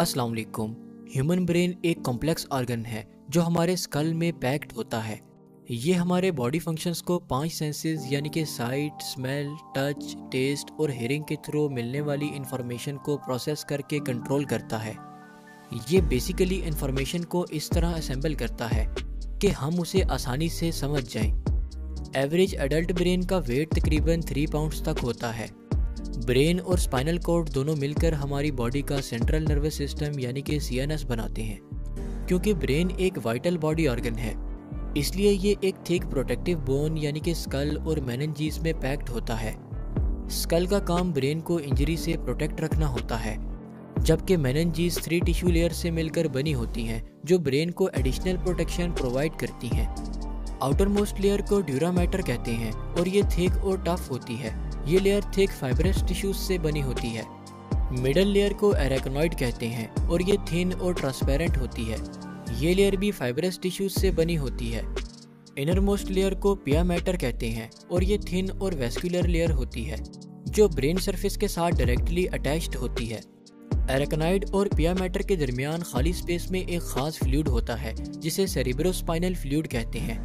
अस्सलाम वालेकुम human brain एक कॉम्प्लेक्स ऑर्गन है जो हमारे स्कल में पैक्ड होता है ये हमारे बॉडी फंक्शंस को पांच सेंसेस यानी कि साइट स्मेल टच टेस्ट और हेयरिंग के थ्रू मिलने वाली इंफॉर्मेशन को प्रोसेस करके कंट्रोल करता है ये बेसिकली इंफॉर्मेशन को इस तरह असेंबल करता है कि हम उसे आसानी से समझ जाएं। एवरेज एडल्ट ब्रेन का वेट तकरीबन थ्री पाउंड्स तक होता है ब्रेन और स्पाइनल कोर्ड दोनों मिलकर हमारी बॉडी का सेंट्रल नर्वस सिस्टम यानी कि सी बनाते हैं क्योंकि ब्रेन एक वाइटल बॉडी ऑर्गन है इसलिए ये एक थिक प्रोटेक्टिव बोन यानी कि स्कल और मैनजीज में पैक्ड होता है स्कल का काम ब्रेन को इंजरी से प्रोटेक्ट रखना होता है जबकि मैनजीज थ्री टिश्यू लेयर से मिलकर बनी होती हैं जो ब्रेन को एडिशनल प्रोटेक्शन प्रोवाइड करती हैं आउटर मोस्ट लेयर को ड्यूरा मैटर कहते हैं और ये थिक और टफ होती है ये लेयर थिक फाइबरस टिश्यूज से बनी होती है मिडल लेयर को एरेकनॉइड कहते हैं और ये थिन और ट्रांसपेरेंट होती है ये लेयर भी फाइबरस टिश्यूज से बनी होती है इनर मोस्ट लेयर को पिया मैटर कहते हैं और ये थिन और वेस्कुलर लेयर होती है जो ब्रेन सरफेस के साथ डायरेक्टली अटैच्ड होती है एरेकनाइड और पिया मैटर के दरमियान खाली स्पेस में एक खास फ्लूड होता है जिसे सेरिब्रोस्पाइनल फ्लूड कहते हैं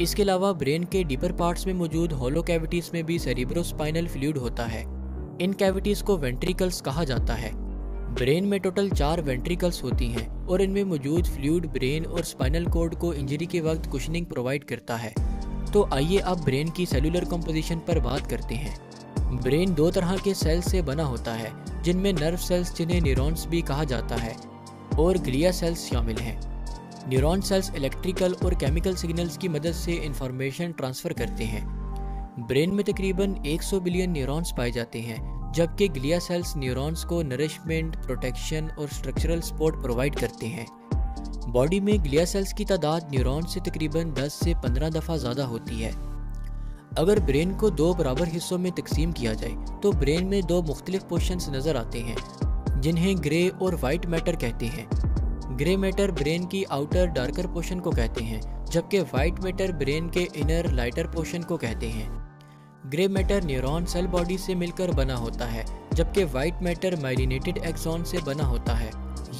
इसके अलावा ब्रेन के डीपर पार्ट्स में मौजूद होलो कैविटीज में भी सेरिब्रोस्पाइनल फ्लूड होता है इन कैविटीज को वेंट्रिकल्स कहा जाता है ब्रेन में टोटल चार वेंट्रिकल्स होती हैं और इनमें मौजूद फ्लूड ब्रेन और स्पाइनल कोड को इंजरी के वक्त कुशनिंग प्रोवाइड करता है तो आइए अब ब्रेन की सेलुलर कंपोजिशन पर बात करते हैं ब्रेन दो तरह के सेल्स से बना होता है जिनमें नर्व सेल्स जिन्हें न्यूरॉन्स भी कहा जाता है और ग्लिया सेल्स शामिल हैं न्यूरॉन सेल्स इलेक्ट्रिकल और केमिकल सिग्नल्स की मदद से इंफॉर्मेशन ट्रांसफ़र करते हैं ब्रेन में तकरीबन 100 बिलियन न्यूरॉन्स पाए जाते हैं जबकि ग्लिया सेल्स न्यूरॉन्स को नरिशमेंट प्रोटेक्शन और स्ट्रक्चरल सपोर्ट प्रोवाइड करते हैं बॉडी में ग्लिया सेल्स की तादाद न्यूरॉन से तकरीबन 10 से 15 दफ़ा ज़्यादा होती है अगर ब्रेन को दो बराबर हिस्सों में तकसीम किया जाए तो ब्रेन में दो मुख्तलिफ पोशंस नज़र आते हैं जिन्हें ग्रे और वाइट मैटर कहते हैं ग्रे मैटर ब्रेन की आउटर डार्कर पोर्शन को कहते हैं जबकि वाइट मैटर ब्रेन के इनर लाइटर पोर्शन को कहते हैं grey matter neuron cell body से मिलकर बना होता है जबकि वाइट मैटर माइलिनेटेड एक्सॉन से बना होता है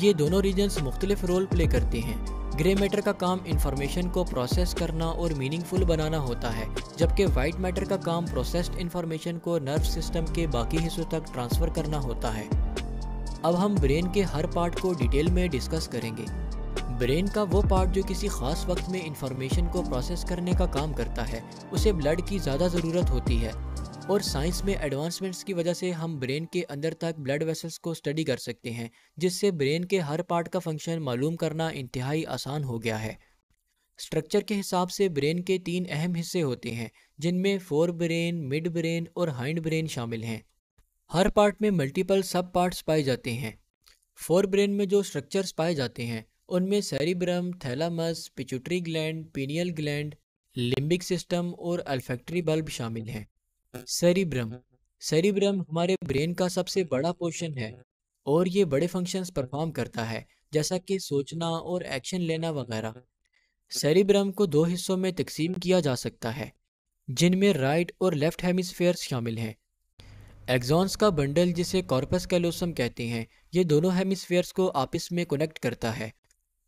ये दोनों रीजन्स मुख्तलिफ रोल प्ले करते हैं ग्रे मैटर का काम इंफॉर्मेशन को प्रोसेस करना और मीनिंगफुल बनाना होता है जबकि वाइट मैटर का काम प्रोसेस्ड इंफॉर्मेशन को नर्व सिस्टम के बाकी हिस्सों तक ट्रांसफ़र करना होता है अब हम ब्रेन के हर पार्ट को डिटेल में डिस्कस करेंगे ब्रेन का वो पार्ट जो किसी खास वक्त में इंफॉर्मेशन को प्रोसेस करने का काम करता है उसे ब्लड की ज़्यादा ज़रूरत होती है और साइंस में एडवांसमेंट्स की वजह से हम ब्रेन के अंदर तक ब्लड वेसल्स को स्टडी कर सकते हैं जिससे ब्रेन के हर पार्ट का फंक्शन मालूम करना इंतहाई आसान हो गया है स्ट्रक्चर के हिसाब से ब्रेन के तीन अहम हिस्से होते हैं जिनमें फोर ब्रेन मिड ब्रेन और हाइंड ब्रेन शामिल हैं हर पार्ट में मल्टीपल सब पार्ट्स पाए जाते हैं फोर ब्रेन में जो स्ट्रक्चर्स पाए जाते हैं उनमें cerebrum thalamus pituitary gland pineal gland limbic system और अल्फेक्ट्री बल्ब शामिल हैं सेरिब्रम सेरिब्रम हमारे ब्रेन का सबसे बड़ा पोर्शन है और ये बड़े फंक्शंस परफॉर्म करता है जैसा कि सोचना और एक्शन लेना वगैरह सेरिब्रम को दो हिस्सों में तकसीम किया जा सकता है जिनमें राइट और लेफ्ट हेमिसफेयर शामिल हैं एग्जॉन्स का बंडल जिसे कॉर्पस कैलोसम कहते हैं ये दोनों हेमिसफेयर्स को आपस में कनेक्ट करता है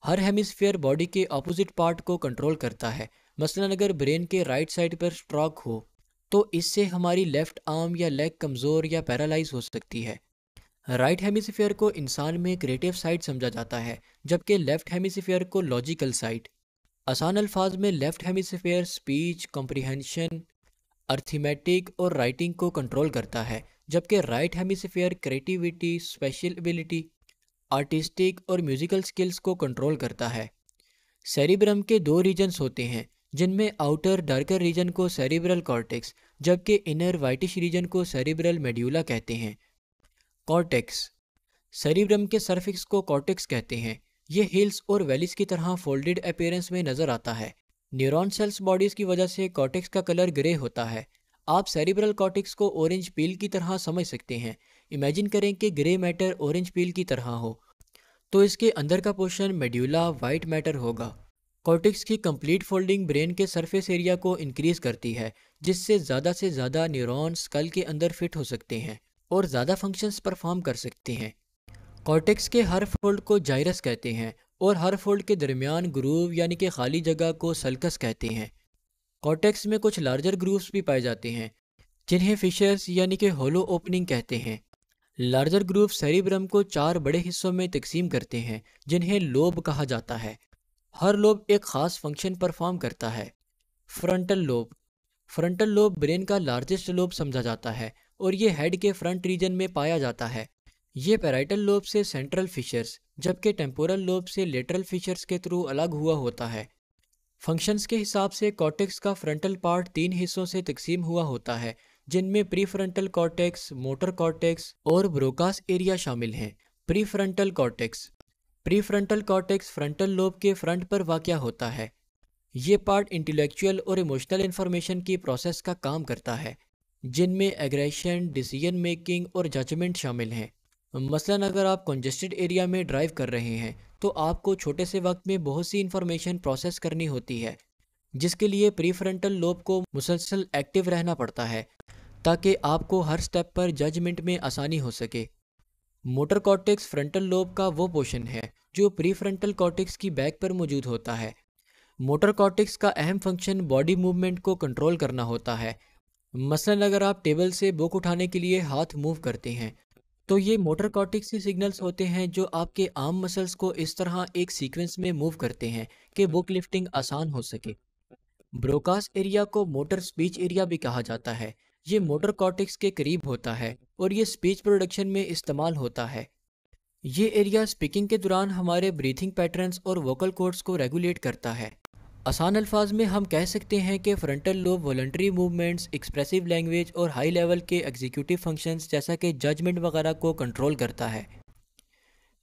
हर हेमिसफेयर बॉडी के अपोजिट पार्ट को कंट्रोल करता है मसलन अगर ब्रेन के राइट साइड पर स्ट्रॉक हो तो इससे हमारी लेफ़्ट आर्म या लेग कमज़ोर या पैरालाइज हो सकती है राइट हेमिसफेयर को इंसान में क्रिएटिव साइड समझा जाता है जबकि लेफ़्ट हेमिसफेयर को लॉजिकल साइड आसान अल्फाज में left hemisphere speech comprehension arithmetic और राइटिंग को कंट्रोल करता है जबकि right hemisphere creativity spatial ability artistic और म्यूजिकल स्किल्स को कंट्रोल करता है सेरिब्रम के दो रीजन्स होते हैं जिनमें आउटर डार्कर रीजन को सेरिब्रल कॉर्टेक्स जबकि इनर वाइटिश रीजन को सेरिब्रल मेड्यूला कहते हैं कॉर्टेक्स सेरिब्रम के सर्फिक्स को कॉर्टेक्स कहते हैं ये हिल्स और वैलीज की तरह फोल्डेड अपेयरेंस में नज़र आता है न्यूरॉन सेल्स बॉडीज़ की वजह से कॉर्टेक्स का कलर ग्रे होता है आप सेरिब्रल कॉटिक्स को ऑरेंज पील की तरह समझ सकते हैं इमेजिन करें कि ग्रे मैटर ऑरेंज पील की तरह हो तो इसके अंदर का पोर्शन मेड्यूला वाइट मैटर होगा कॉटिक्स की कंप्लीट फोल्डिंग ब्रेन के सरफेस एरिया को इंक्रीज करती है जिससे ज़्यादा से ज़्यादा न्यूरॉन्स कल के अंदर फिट हो सकते हैं और ज़्यादा फंक्शंस परफॉर्म कर सकते हैं कॉटिक्स के हर फोल्ड को जायरस कहते हैं और हर फोल्ड के दरमियान ग्रूव यानी कि खाली जगह को सल्कस कहते हैं कॉटेक्स में कुछ लार्जर ग्रूव्स भी पाए जाते हैं जिन्हें फिशर्स यानी कि होलो ओपनिंग कहते हैं लार्जर ग्रूव सेरिब्रम को चार बड़े हिस्सों में तकसीम करते हैं जिन्हें लोब कहा जाता है हर लोब एक ख़ास फंक्शन परफॉर्म करता है frontal lobe frontal lobe brain का लार्जेस्ट लोब समझा जाता है और ये हेड के फ्रंट रीजन में पाया जाता है ये पैराइटल लोब से सेंट्रल फिशर्स जबकि टेम्पोरल लोब से लेटरल फिशर्स के थ्रू अलग हुआ होता है फंक्शंस के हिसाब से कॉर्टेक्स का फ्रंटल पार्ट तीन हिस्सों से तकसीम हुआ होता है जिनमें प्रीफ्रंटल कॉर्टेक्स मोटर कॉर्टेक्स और ब्रोकास एरिया शामिल हैं prefrontal cortex prefrontal cortex frontal lobe के फ्रंट पर वाक़ होता है ये पार्ट इंटेलेक्चुअल और इमोशनल इन्फॉर्मेशन की प्रोसेस का काम करता है जिनमें एग्रेशन डिसीजन मेकिंग और जजमेंट शामिल हैं मसलन अगर आप कंजेस्टेड एरिया में ड्राइव कर रहे हैं तो आपको छोटे से वक्त में बहुत सी इन्फॉर्मेशन प्रोसेस करनी होती है जिसके लिए प्रीफ्रंटल लोब को मुसलसल एक्टिव रहना पड़ता है ताकि आपको हर स्टेप पर जजमेंट में आसानी हो सके मोटर कॉर्टिक्स फ्रंटल लोब का वो पोर्शन है जो प्रीफ्रंटल कॉर्टिक्स की बैक पर मौजूद होता है मोटर कॉर्टिक्स का अहम फंक्शन बॉडी मूवमेंट को कंट्रोल करना होता है मसलन अगर आप टेबल से बुक उठाने के लिए हाथ मूव करते हैं तो ये मोटर कॉर्टिक्स के सिग्नल्स होते हैं जो आपके आम मसल्स को इस तरह एक सीक्वेंस में मूव करते हैं कि बुक लिफ्टिंग आसान हो सके ब्रोकास एरिया को मोटर स्पीच एरिया भी कहा जाता है ये मोटर कॉर्टिक्स के करीब होता है और ये स्पीच प्रोडक्शन में इस्तेमाल होता है ये एरिया स्पीकिंग के दौरान हमारे ब्रीथिंग पैटर्न्स और वोकल कोड्स को रेगुलेट करता है आसान अल्फाज में हम कह सकते हैं कि frontal lobe voluntary movements expressive language और हाई लेवल के एग्जीक्यूटिव फंक्शंस जैसा कि जजमेंट वगैरह को कंट्रोल करता है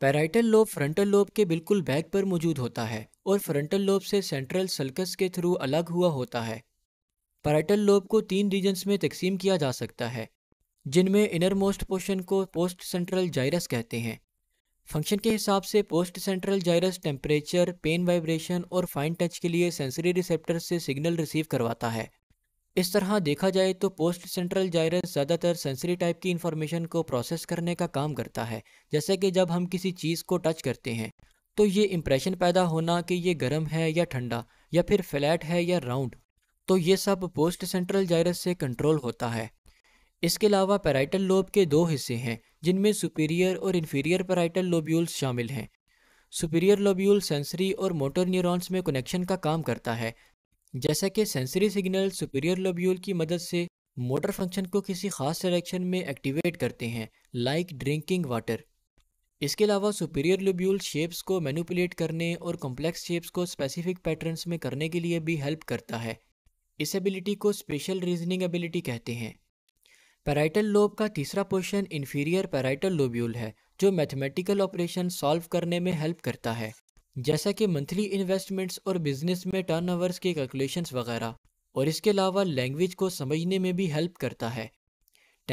पैराइटल लोब फ्रंटल लोब के बिल्कुल बैक पर मौजूद होता है और फ्रंटल लोब से सेंट्रल सल्कस के थ्रू अलग हुआ होता है पैराइटल लोब को तीन रीजन्स में तकसीम किया जा सकता है जिनमें इनर मोस्ट पोर्शन को पोस्ट सेंट्रल जायरस कहते हैं फंक्शन के हिसाब से post central gyrus temperature pain vibration और फाइन टच के लिए सेंसरी रिसेप्टर से सिग्नल रिसीव करवाता है इस तरह देखा जाए तो पोस्ट सेंट्रल जायरस ज़्यादातर सेंसरी टाइप की इन्फॉर्मेशन को प्रोसेस करने का काम करता है जैसे कि जब हम किसी चीज़ को टच करते हैं तो ये इम्प्रेशन पैदा होना कि ये गर्म है या ठंडा या फिर फ्लैट है या राउंड तो ये सब पोस्ट सेंट्रल जायरस से कंट्रोल होता है इसके अलावा पैराइटल लोब के दो हिस्से हैं जिनमें सुपीरियर और इन्फीरियर पैराइटल लोब्यूल्स शामिल हैं सुपीरियर लोब्यूल सेंसरी और मोटर न्यूरॉन्स में कनेक्शन का काम करता है जैसा कि सेंसरी सिग्नल सुपीरियर लोब्यूल की मदद से मोटर फंक्शन को किसी खास डायरेक्शन में एक्टिवेट करते हैं लाइक ड्रिंकिंग वाटर इसके अलावा सुपीरियर लोब्यूल शेप्स को मैनुपलेट करने और कॉम्प्लेक्स शेप्स को स्पेसिफिक पैटर्न्स में करने के लिए भी हेल्प करता है इस एबिलिटी को स्पेशल रीजनिंग एबिलिटी कहते हैं पैराइटल लोब का तीसरा पोर्शन इन्फीरियर पैराइटल लोब्यूल है जो मैथमेटिकल ऑपरेशन सॉल्व करने में हेल्प करता है जैसा कि मंथली इन्वेस्टमेंट्स और बिजनेस में टर्नओवर्स के कैलकुलेशन वगैरह और इसके अलावा लैंग्वेज को समझने में भी हेल्प करता है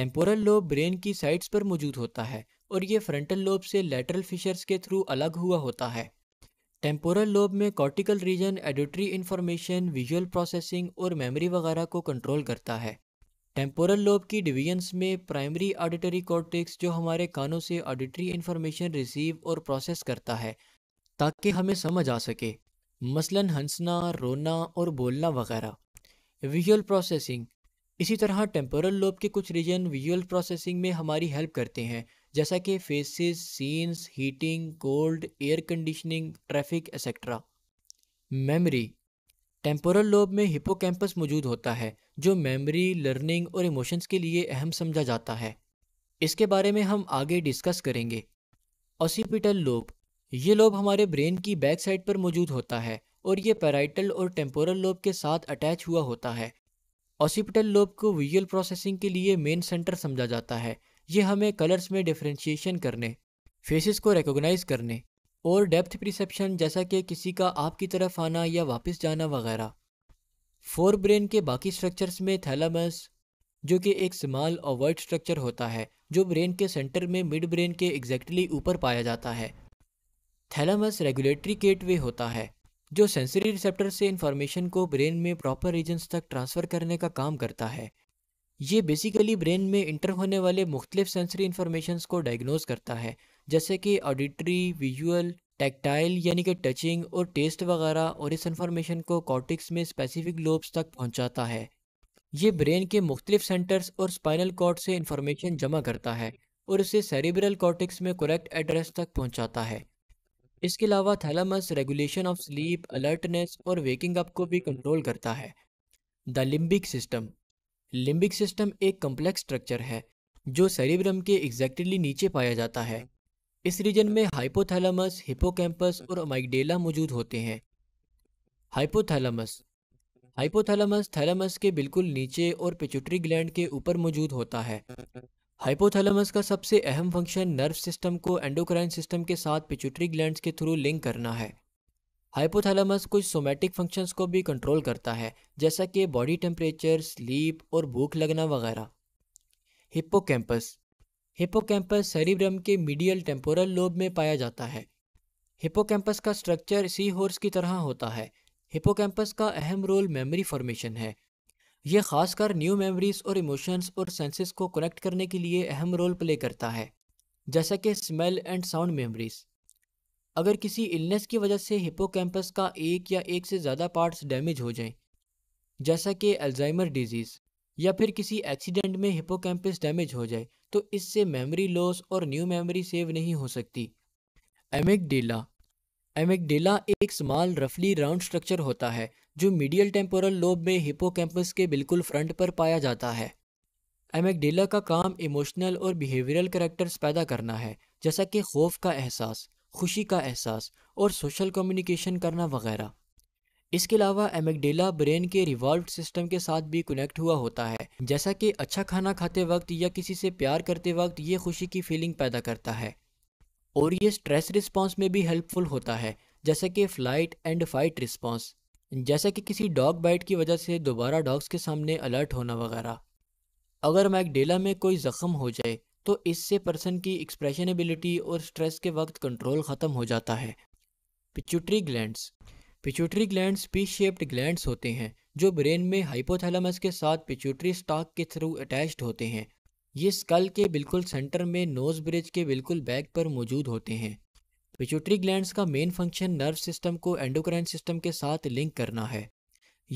टेम्पोरल लोब ब्रेन की साइड्स पर मौजूद होता है और ये फ्रंटल लोब से लेटरल फिशर्स के थ्रू अलग हुआ होता है टेम्पोरल लोब में cortical region auditory information visual processing और मेमोरी वगैरह को कंट्रोल करता है टेम्पोरल लोब की डिवीजन्स में प्राइमरी ऑडिटरी कॉर्टेक्स जो हमारे कानों से ऑडिटरी इन्फॉर्मेशन रिसीव और प्रोसेस करता है ताकि हमें समझ आ सके मसलन हंसना रोना और बोलना वगैरह विजुअल प्रोसेसिंग इसी तरह टेम्पोरल लोब के कुछ रीजन विजुअल प्रोसेसिंग में हमारी हेल्प करते हैं जैसा कि faces scenes heating cold air conditioning traffic etcetera memory temporal lobe में हिपोकैम्पस मौजूद होता है जो मेमोरी लर्निंग और इमोशंस के लिए अहम समझा जाता है इसके बारे में हम आगे डिस्कस करेंगे ऑसिपिटल लोब ये लोब हमारे ब्रेन की बैक साइड पर मौजूद होता है और ये पैराइटल और टेम्पोरल लोब के साथ अटैच हुआ होता है ऑसिपिटल लोब को विजुअल प्रोसेसिंग के लिए मेन सेंटर समझा जाता है ये हमें कलर्स में डिफ्रेंशिएशन करने फेसिस को रिकोगनाइज करने और डेप्थ प्रिसेप्शन जैसा कि किसी का आपकी तरफ आना या वापस जाना वगैरह फोर ब्रेन के बाकी स्ट्रक्चर्स में थैलामस जो कि एक स्मॉल ओवर्ट स्ट्रक्चर होता है जो ब्रेन के सेंटर में मिड ब्रेन के एग्जैक्टली ऊपर पाया जाता है थैलामस रेगुलेटरी गेटवे होता है जो सेंसरी रिसेप्टर से इंफॉर्मेशन को ब्रेन में प्रॉपर रीजन्स तक ट्रांसफ़र करने का काम करता है ये बेसिकली ब्रेन में इंटर होने वाले मुख्तलिफ सेंसरी इन्फॉर्मेशन को डायग्नोज करता है जैसे कि ऑडिटरी विजुअल टैक्टाइल यानी कि टचिंग और टेस्ट वगैरह और इस इन्फॉर्मेशन को कॉर्टिक्स में स्पेसिफिक लोब्स तक पहुंचाता है ये ब्रेन के मुख्तलिफ सेंटर्स और स्पाइनल कॉर्ड से इंफॉर्मेशन जमा करता है और इसे सेरिब्रल कॉर्टिक्स में करेक्ट एड्रेस तक पहुंचाता है इसके अलावा thalamus regulation of sleep alertness और वेकिंग अप को भी कंट्रोल करता है the limbic system limbic system एक कम्प्लेक्स स्ट्रक्चर है जो सेरिब्रम के एग्जैक्टली नीचे पाया जाता है इस रीजन में हाइपोथैलेमस हिपोकैम्पस और अमाइगडेला मौजूद होते हैं हाइपोथैलेमस हाइपोथैलेमस थैलेमस के बिल्कुल नीचे और पिचुटरी ग्लैंड के ऊपर मौजूद होता है हाइपोथैलेमस का सबसे अहम फंक्शन नर्व सिस्टम को एंडोक्राइन सिस्टम के साथ पिचुटरी ग्लैंड के थ्रू लिंक करना है हाइपोथैलेमस कुछ सोमेटिक फंक्शंस को भी कंट्रोल करता है जैसा कि बॉडी टेम्परेचर स्लीप और भूख लगना वगैरह हिप्पोकैम्पस हिपोकैम्पस सेरिब्रम के मीडियल टेम्पोरल लोब में पाया जाता है हिपोकैम्पस का स्ट्रक्चर सी हॉर्स की तरह होता है हिपोकैम्पस का अहम रोल मेमोरी फॉर्मेशन है यह खासकर न्यू मेमोरीज और इमोशंस और सेंसेस को कनेक्ट करने के लिए अहम रोल प्ले करता है जैसा कि स्मेल एंड साउंड मेमोरीज अगर किसी इलनेस की वजह से हिपोकैम्पस का एक या एक से ज़्यादा पार्ट्स डैमेज हो जाएं, जैसा कि अल्जाइमर डिजीज़ या फिर किसी एक्सीडेंट में हिपोकैम्पस डैमेज हो जाए तो इससे मेमोरी लॉस और न्यू मेमोरी सेव नहीं हो सकती एमिकडेला एमिकडेला एक स्मॉल रफली राउंड स्ट्रक्चर होता है जो मीडियल टेम्पोरल लोब में हिपोकैम्पस के बिल्कुल फ्रंट पर पाया जाता है एमेकडीला का काम इमोशनल और बिहेवियरल करेक्टर्स पैदा करना है जैसा कि खौफ का एहसास खुशी का एहसास और सोशल कम्युनिकेशन करना वगैरह इसके अलावा एमेगडेला ब्रेन के रिवॉल्व सिस्टम के साथ भी कनेक्ट हुआ होता है जैसा कि अच्छा खाना खाते वक्त या किसी से प्यार करते वक्त ये खुशी की फीलिंग पैदा करता है और ये स्ट्रेस रिस्पॉन्स में भी हेल्पफुल होता है जैसा कि फ्लाइट एंड फाइट रिस्पॉन्स जैसा कि किसी डॉग बाइट की वजह से दोबारा डॉग्स के सामने अलर्ट होना वगैरह अगर मैगडेला में कोई ज़ख्म हो जाए तो इससे पर्सन की एक्सप्रेशनेबिलिटी और स्ट्रेस के वक्त कंट्रोल ख़त्म हो जाता है pituitary glands pituitary gland pea shaped gland होते हैं जो ब्रेन में हाइपोथैलेमस के साथ पिच्यूटरी स्टॉक के थ्रू अटैच्ड होते हैं ये स्कल के बिल्कुल सेंटर में नोज ब्रिज के बिल्कुल बैक पर मौजूद होते हैं पिच्यूटरी ग्लैंड का मेन फंक्शन नर्व सिस्टम को एंडोक्राइन सिस्टम के साथ लिंक करना है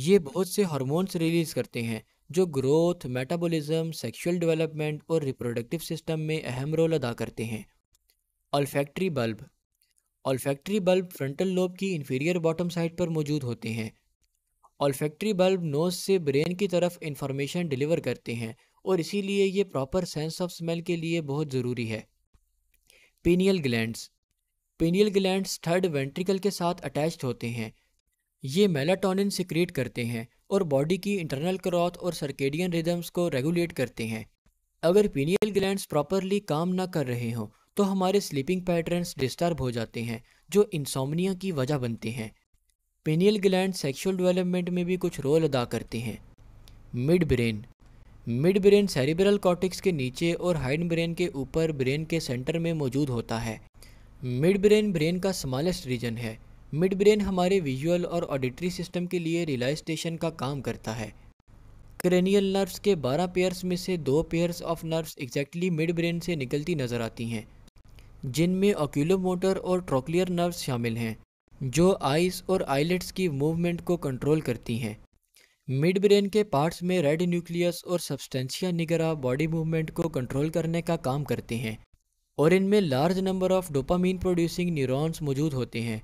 ये बहुत से हार्मोन्स रिलीज करते हैं जो ग्रोथ मेटाबॉलिज्म सेक्सुअल डेवलपमेंट और रिप्रोडक्टिव सिस्टम में अहम रोल अदा करते हैं olfactory bulb olfactory bulb frontal lobe की इन्फीरियर बॉटम साइड पर मौजूद होते हैं ऑल्फैक्ट्री बल्ब नोज से ब्रेन की तरफ इंफॉर्मेशन डिलीवर करते हैं और इसीलिए ये प्रॉपर सेंस ऑफ स्मेल के लिए बहुत ज़रूरी है pineal glands pineal glands third ventricle के साथ अटैच्ड होते हैं ये मेलाटोनिन सिक्रिएट करते हैं और बॉडी की इंटरनल क्रॉथ और सर्केडियन रिदम्स को रेगुलेट करते हैं अगर पीनियल ग्लैंड्स प्रॉपरली काम ना कर रहे हों तो हमारे स्लीपिंग पैटर्न्स डिस्टर्ब हो जाते हैं जो इंसोमनिया की वजह बनते हैं पेनियल ग्लैंड सेक्सुअल डेवलपमेंट में भी कुछ रोल अदा करते हैं midbrain midbrain cerebral cortex के नीचे और हाइड ब्रेन के ऊपर ब्रेन के सेंटर में मौजूद होता है मिड ब्रेन ब्रेन का स्मॉलेस्ट रीजन है मिड ब्रेन हमारे विजुअल और ऑडिटरी सिस्टम के लिए स्टेशन का काम करता है क्रेनियल नर्व्स के 12 पेयर्स में से दो pairs of nerves exactly midbrain से निकलती नज़र आती हैं जिनमें ओक्यूलो मोटर और ट्रोक्लियर नर्व शामिल हैं जो आइस और आइलेट्स की मूवमेंट को कंट्रोल करती हैं मिड ब्रेन के पार्ट्स में रेड न्यूक्लियस और सब्सटेंशिया निगरा बॉडी मूवमेंट को कंट्रोल करने का काम करते हैं और इनमें large number of dopamine producing neurons मौजूद होते हैं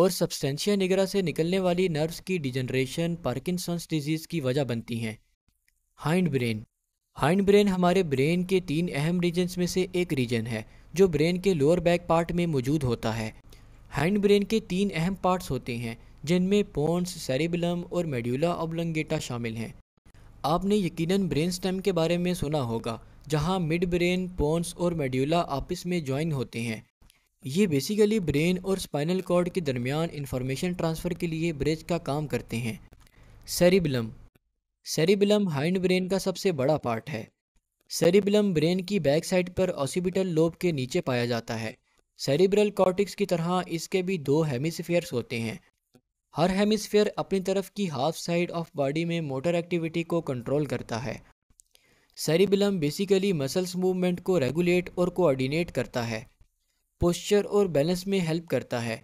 और सब्सटेंशिया निगरा से निकलने वाली नर्व्स की डिजनरेशन पार्किंसंस डिजीज़ की वजह बनती हैं हाइंड ब्रेन हाइंड ब्रेन हमारे ब्रेन के तीन अहम रीजन्स में से एक रीजन है जो ब्रेन के लोअर बैक पार्ट में मौजूद होता है हाइंड ब्रेन के तीन अहम पार्ट्स होते हैं जिनमें पोन्स सेरेबलम और मेड्यूला ओब्लंगेटा शामिल हैं आपने यकीनन ब्रेन स्टेम के बारे में सुना होगा जहां मिड ब्रेन पोन्स और मेड्यूला आपस में ज्वाइन होते हैं ये बेसिकली ब्रेन और स्पाइनल कॉर्ड के दरमियान इंफॉर्मेशन ट्रांसफ़र के लिए ब्रिज का काम करते हैं सेरिबलम सेरिबिलम हाइंड ब्रेन का सबसे बड़ा पार्ट है सेरिबिलम ब्रेन की बैक साइड पर ऑसिबिटल लोब के नीचे पाया जाता है सेरिब्रल कॉर्टिक्स की तरह इसके भी दो हेमिसफेयर्स होते हैं हर हेमिसफेयर अपनी तरफ की हाफ साइड ऑफ बॉडी में मोटर एक्टिविटी को कंट्रोल करता है सेरिबिलम बेसिकली मसल्स मूवमेंट को रेगुलेट और कोऑर्डिनेट करता है पोस्चर और बैलेंस में हेल्प करता है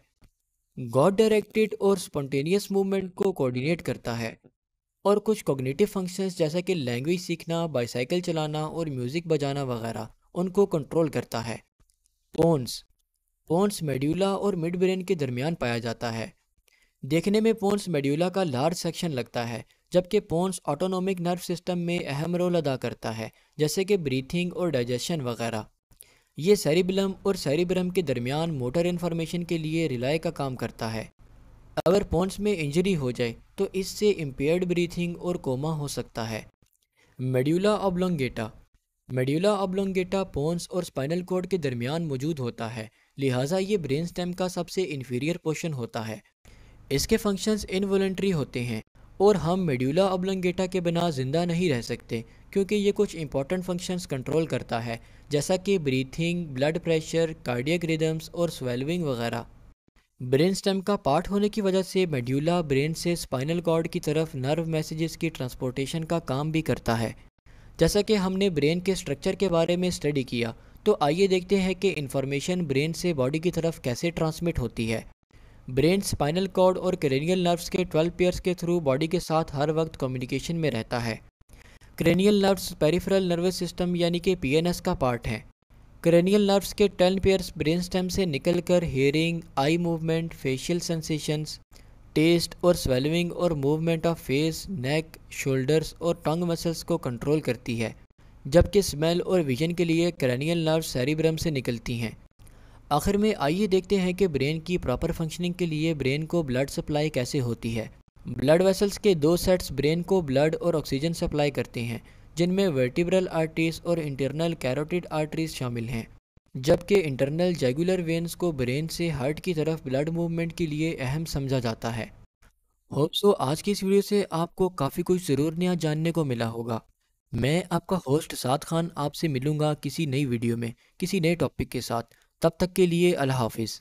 गॉड डायरेक्टेड और स्पॉन्टेनियस मूवमेंट को कोऑर्डिनेट करता है और कुछ कोग्निटिव फंक्शंस जैसा कि लैंग्वेज सीखना बाईसाइकिल चलाना और म्यूज़िक बजाना वगैरह उनको कंट्रोल करता है पोन्स पोन्स मेड्यूला और मिड ब्रेन के दरमियान पाया जाता है देखने में पोन्स मेड्यूला का लार्ज सेक्शन लगता है जबकि पोन्स ऑटोनोमिक नर्व सिस्टम में अहम रोल अदा करता है जैसे कि ब्रीथिंग और डाइजेशन वगैरह ये सेरिबलम और सेरिब्रम के दरमियान मोटर इन्फॉर्मेशन के लिए रिलाय का काम करता है अगर पॉन्स में इंजरी हो जाए तो इससे इम्पेयर्ड ब्रीथिंग और कोमा हो सकता है medulla oblongata medulla oblongata pons और स्पाइनल कोड के दरमियान मौजूद होता है लिहाजा ये ब्रेन स्टेम का सबसे इन्फीरियर पोर्शन होता है इसके फंक्शंस इनवॉलेंट्री होते हैं और हम मेड्यूला ऑबलोंगेटा के बिना ज़िंदा नहीं रह सकते क्योंकि ये कुछ इंपॉर्टेंट फंक्शंस कंट्रोल करता है जैसा कि breathing blood pressure cardiac rhythms और स्वेलविंग वगैरह ब्रेन स्टेम का पार्ट होने की वजह से मेड्यूला ब्रेन से स्पाइनल कॉर्ड की तरफ नर्व मैसेजेस की ट्रांसपोर्टेशन का काम भी करता है जैसा कि हमने ब्रेन के स्ट्रक्चर के बारे में स्टडी किया तो आइए देखते हैं कि इन्फॉर्मेशन ब्रेन से बॉडी की तरफ कैसे ट्रांसमिट होती है ब्रेन स्पाइनल कॉर्ड और क्रेनियल नर्व्स के 12 पेयर्स के थ्रू बॉडी के साथ हर वक्त कम्युनिकेशन में रहता है cranial nerves peripheral nervous system यानी कि पीएनएस का पार्ट है करेनियल नर्व्स के टर्न पेयर्स ब्रेन स्टेम से निकलकर hearing eye movement facial sensations taste और स्वेलविंग और movement of face neck shoulders और टंग मसल्स को कंट्रोल करती है जबकि स्मेल और विजन के लिए करेनियल नर्व सेरिब्रम से निकलती हैं आखिर में आइए देखते हैं कि ब्रेन की प्रॉपर फंक्शनिंग के लिए ब्रेन को ब्लड सप्लाई कैसे होती है ब्लड वेसल्स के दो सेट्स ब्रेन को ब्लड और ऑक्सीजन सप्लाई करते हैं जिनमें वर्टिब्रल आर्टरीज और इंटरनल कैरोटिड आर्टरीज शामिल हैं जबकि इंटरनल जेगुलर वेन्स को ब्रेन से हार्ट की तरफ ब्लड मूवमेंट के लिए अहम समझा जाता है होप सो आज की इस वीडियो से आपको काफ़ी कुछ ज़रूर नया जानने को मिला होगा मैं आपका होस्ट साद खान आपसे मिलूंगा किसी नई वीडियो में किसी नए टॉपिक के साथ तब तक के लिए अल्लाह हाफिज़